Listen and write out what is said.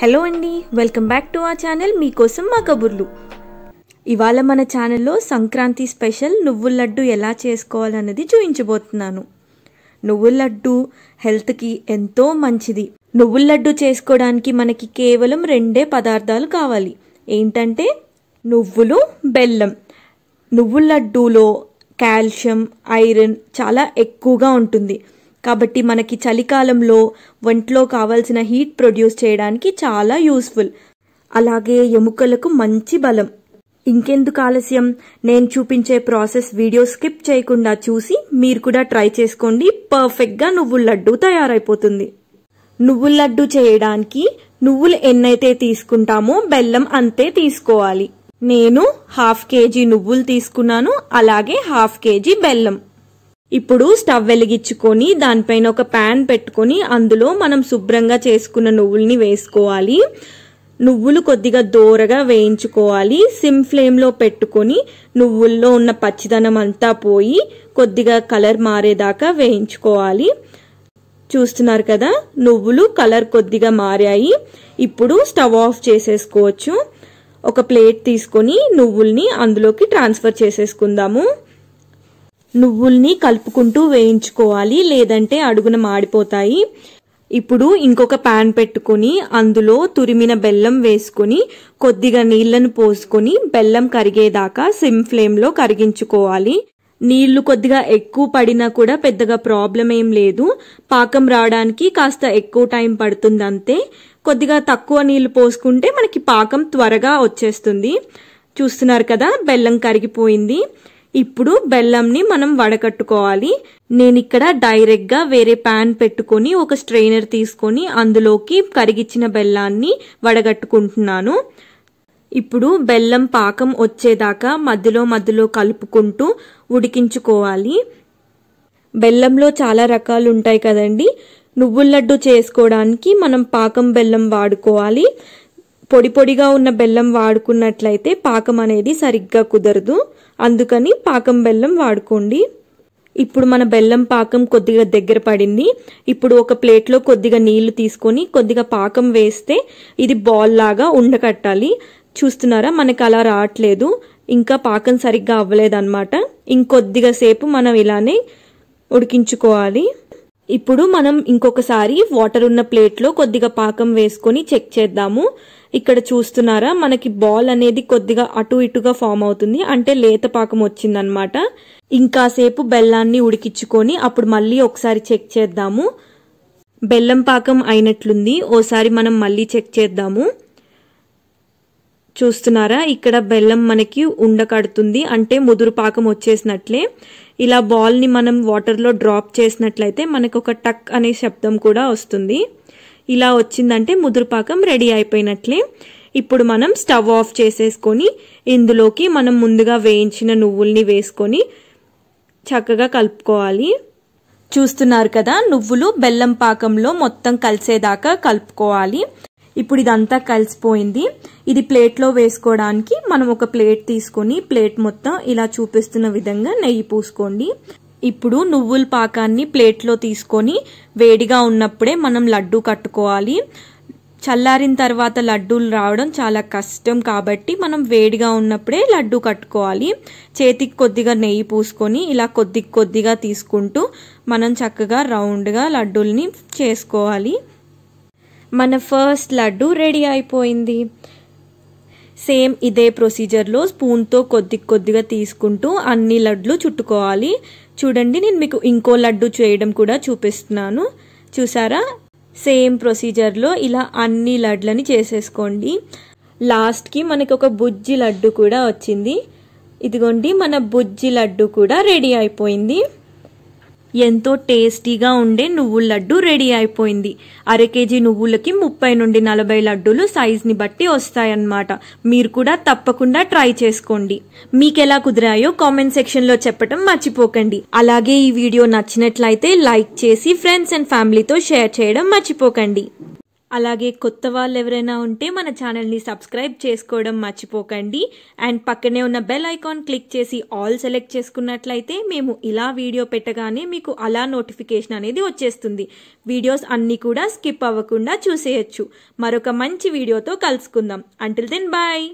hello అండి welcome back to ఆ channel మీకోసం మా కబుర్లు ఇవాళ మన ఛానల్లో సంక్రాంతి స్పెషల్ నువ్వుల లడ్డు ఎలా చేసుకోవాలన్నది చూపించబోతున్నాను నువ్వుల లడ్డు హెల్త్కి ఎంతో మంచిది నువ్వుల లడ్డు చేసుకోవడానికి మనకి కేవలం రెండే పదార్థాలు కావాలి ఏంటంటే నువ్వులు బెల్లం నువ్వుల లడ్డూలో కాల్షియం ఐరన్ చాలా ఎక్కువగా ఉంటుంది కాబట్టి మనకి చలికాలంలో ఒంట్లో కావాల్సిన హీట్ ప్రొడ్యూస్ చేయడానికి చాలా యూస్ఫుల్ అలాగే ఎముకలకు మంచి బలం ఇంకెందుకు ఆలస్యం నేను చూపించే ప్రాసెస్ వీడియో స్కిప్ చేయకుండా చూసి మీరు కూడా ట్రై చేసుకోండి పర్ఫెక్ట్గా నువ్వుల లడ్డు తయారైపోతుంది నువ్వుల లడ్డు చేయడానికి నువ్వులు ఎన్నైతే తీసుకుంటామో బెల్లం అంతే తీసుకోవాలి నేను హాఫ్ కేజీ నువ్వులు తీసుకున్నాను అలాగే హాఫ్ కేజీ బెల్లం ఇప్పుడు స్టవ్ వెలిగించుకొని దానిపైన ఒక ప్యాన్ పెట్టుకొని అందులో మనం శుభ్రంగా చేసుకున్న నువ్వుల్ని వేసుకోవాలి నువ్వులు కొద్దిగా దోరగా వేయించుకోవాలి సిమ్ ఫ్లేమ్లో పెట్టుకొని నువ్వుల్లో ఉన్న పచ్చిదనం అంతా పోయి కొద్దిగా కలర్ మారేదాకా వేయించుకోవాలి చూస్తున్నారు కదా నువ్వులు కలర్ కొద్దిగా మారాయి ఇప్పుడు స్టవ్ ఆఫ్ చేసేసుకోవచ్చు ఒక ప్లేట్ తీసుకొని నువ్వుల్ని అందులోకి ట్రాన్స్ఫర్ చేసేసుకుందాము నువ్వుల్ని కలుపుకుంటూ వేయించుకోవాలి లేదంటే అడుగున మాడిపోతాయి ఇప్పుడు ఇంకొక ప్యాన్ పెట్టుకుని అందులో తురిమిన బెల్లం వేసుకుని కొద్దిగా నీళ్లను పోసుకొని బెల్లం కరిగేదాకా సిమ్ ఫ్లేమ్లో కరిగించుకోవాలి నీళ్లు కొద్దిగా ఎక్కువ పడినా కూడా పెద్దగా ప్రాబ్లం ఏం లేదు పాకం రావడానికి కాస్త ఎక్కువ టైం పడుతుంది అంతే కొద్దిగా తక్కువ నీళ్లు పోసుకుంటే మనకి పాకం త్వరగా వచ్చేస్తుంది చూస్తున్నారు కదా బెల్లం కరిగిపోయింది ఇప్పుడు బెల్లంని మనం వడకట్టుకోవాలి నేను ఇక్కడ డైరెక్ట్గా వేరే ప్యాన్ పెట్టుకొని ఒక స్ట్రైనర్ తీసుకొని అందులోకి కరిగిచ్చిన బెల్లాన్ని వడగట్టుకుంటున్నాను ఇప్పుడు బెల్లం పాకం వచ్చేదాకా మధ్యలో మధ్యలో కలుపుకుంటూ ఉడికించుకోవాలి బెల్లంలో చాలా రకాలు ఉంటాయి కదండి నువ్వుల లడ్డు చేసుకోవడానికి మనం పాకం బెల్లం వాడుకోవాలి పొడి పొడిగా ఉన్న బెల్లం వాడుకున్నట్లయితే పాకం అనేది సరిగ్గా కుదరదు అందుకని పాకం బెల్లం వాడుకోండి ఇప్పుడు మన బెల్లం పాకం కొద్దిగా దగ్గర పడింది ఇప్పుడు ఒక ప్లేట్లో కొద్దిగా నీళ్లు తీసుకొని కొద్దిగా పాకం వేస్తే ఇది బాల్ లాగా ఉండకట్టాలి చూస్తున్నారా మనకు అలా రావట్లేదు ఇంకా పాకం సరిగ్గా అవ్వలేదన్నమాట ఇంకొద్దిగా సేపు మనం ఇలానే ఉడికించుకోవాలి ఇప్పుడు మనం ఇంకొకసారి వాటర్ ఉన్న ప్లేట్లో కొద్దిగా పాకం వేసుకొని చెక్ చేద్దాము ఇక్కడ చూస్తున్నారా మనకి బాల్ అనేది కొద్దిగా అటు ఇటుగా ఫామ్ అవుతుంది అంటే లేత పాకం వచ్చిందనమాట ఇంకాసేపు బెల్లాన్ని ఉడికించుకొని అప్పుడు మళ్ళీ ఒకసారి చెక్ చేద్దాము బెల్లం పాకం అయినట్లుంది ఓసారి మనం మళ్ళీ చెక్ చేద్దాము చూస్తున్నారా ఇక్కడ బెల్లం మనకి ఉండకడుతుంది అంటే ముదురు పాకం వచ్చేసినట్లే ఇలా బాల్ని మనం వాటర్లో డ్రాప్ చేసినట్లయితే మనకు ఒక టక్ అనే శబ్దం కూడా వస్తుంది ఇలా వచ్చిందంటే ముదురు పాకం రెడీ అయిపోయినట్లే ఇప్పుడు మనం స్టవ్ ఆఫ్ చేసేసుకొని ఇందులోకి మనం ముందుగా వేయించిన నువ్వుల్ని వేసుకొని చక్కగా కలుపుకోవాలి చూస్తున్నారు కదా నువ్వులు బెల్లం పాకంలో మొత్తం కలిసేదాకా కలుపుకోవాలి ఇప్పుడు ఇదంతా కలిసిపోయింది ఇది ప్లేట్లో వేసుకోవడానికి మనం ఒక ప్లేట్ తీసుకొని ప్లేట్ మొత్తం ఇలా చూపిస్తున్న విధంగా నెయ్యి పూసుకోండి ఇప్పుడు నువ్వుల పాకాన్ని ప్లేట్లో తీసుకొని వేడిగా ఉన్నప్పుడే మనం లడ్డు కట్టుకోవాలి చల్లారిన తర్వాత లడ్డూలు రావడం చాలా కష్టం కాబట్టి మనం వేడిగా ఉన్నప్పుడే లడ్డు కట్టుకోవాలి చేతికి కొద్దిగా నెయ్యి పూసుకొని ఇలా కొద్ది కొద్దిగా తీసుకుంటూ మనం చక్కగా రౌండ్గా లడ్డూల్ని చేసుకోవాలి మన ఫస్ట్ లడ్డు రెడీ అయిపోయింది సేమ్ ఇదే ప్రొసీజర్లో స్పూన్తో కొద్ది కొద్దిగా తీసుకుంటూ అన్ని లడ్లు చుట్టుకోవాలి చూడండి నేను మీకు ఇంకో లడ్డు చేయడం కూడా చూపిస్తున్నాను చూసారా సేమ్ ప్రొసీజర్లో ఇలా అన్ని లడ్లని చేసేసుకోండి లాస్ట్కి మనకు ఒక బుజ్జి లడ్డు కూడా వచ్చింది ఇదిగోండి మన బుజ్జి లడ్డు కూడా రెడీ అయిపోయింది ఎంతో టేస్టీగా ఉండే నువ్వుల లడ్డు రెడీ అయిపోయింది అర కేజీ నువ్వులకి ముప్పై నుండి నలభై లడ్డూలు సైజ్ని బట్టి వస్తాయన్నమాట మీరు కూడా తప్పకుండా ట్రై చేసుకోండి మీకు ఎలా కుదిరాయో కామెంట్ సెక్షన్లో చెప్పడం మర్చిపోకండి అలాగే ఈ వీడియో నచ్చినట్లయితే లైక్ చేసి ఫ్రెండ్స్ అండ్ ఫ్యామిలీతో షేర్ చేయడం మర్చిపోకండి అలాగే కొత్త వాళ్ళు ఎవరైనా ఉంటే మన ఛానల్ని సబ్స్క్రైబ్ చేసుకోవడం మర్చిపోకండి అండ్ పక్కనే ఉన్న బెల్ ఐకాన్ క్లిక్ చేసి ఆల్ సెలెక్ట్ చేసుకున్నట్లయితే మేము ఇలా వీడియో పెట్టగానే మీకు అలా నోటిఫికేషన్ అనేది వచ్చేస్తుంది వీడియోస్ అన్నీ కూడా స్కిప్ అవ్వకుండా చూసేయచ్చు మరొక మంచి వీడియోతో కలుసుకుందాం అంటిల్ దెన్ బాయ్